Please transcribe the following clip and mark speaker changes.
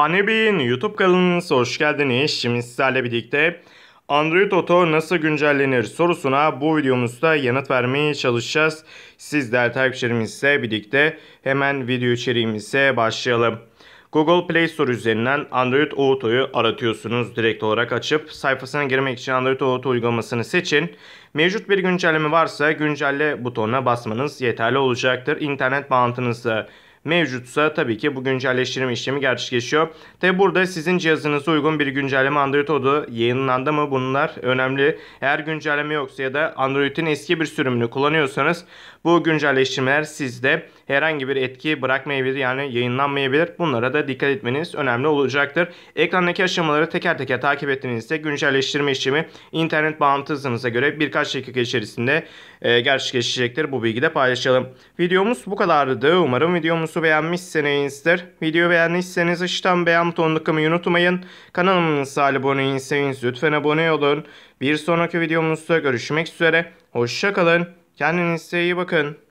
Speaker 1: Anebey'in YouTube kanalınıza hoş geldiniz. Şimdi sizlerle birlikte Android Auto nasıl güncellenir sorusuna bu videomuzda yanıt vermeye çalışacağız. Sizler takipçilerimizle birlikte hemen video içeriğimize başlayalım. Google Play Store üzerinden Android Auto'yu aratıyorsunuz. Direkt olarak açıp sayfasına girmek için Android Auto uygulamasını seçin. Mevcut bir güncelleme varsa güncelle butonuna basmanız yeterli olacaktır. İnternet bağlantınızı mevcutsa tabii ki bu güncelleştirme işlemi gerçekleşiyor. Tabi burada sizin cihazınıza uygun bir güncelleme Android Odo yayınlandı mı bunlar önemli. Eğer güncelleme yoksa ya da Android'in eski bir sürümünü kullanıyorsanız bu güncelleştirmeler sizde herhangi bir etki bırakmayabilir yani yayınlanmayabilir. Bunlara da dikkat etmeniz önemli olacaktır. Ekrandaki aşamaları teker teker takip ettiğinizde güncelleştirme işlemi internet bağlantı hızınıza göre birkaç dakika içerisinde e, gerçekleşecektir. Bu bilgi de paylaşalım. Videomuz bu kadardı. Umarım videomuz videomuzu beğenmişsenizdir. Video beğendiyseniz işten beğen butonunu tıklamayı unutmayın. Kanalımıza abone değilseniz lütfen abone olun. Bir sonraki videomuzda görüşmek üzere. Hoşçakalın. Kendinize iyi bakın.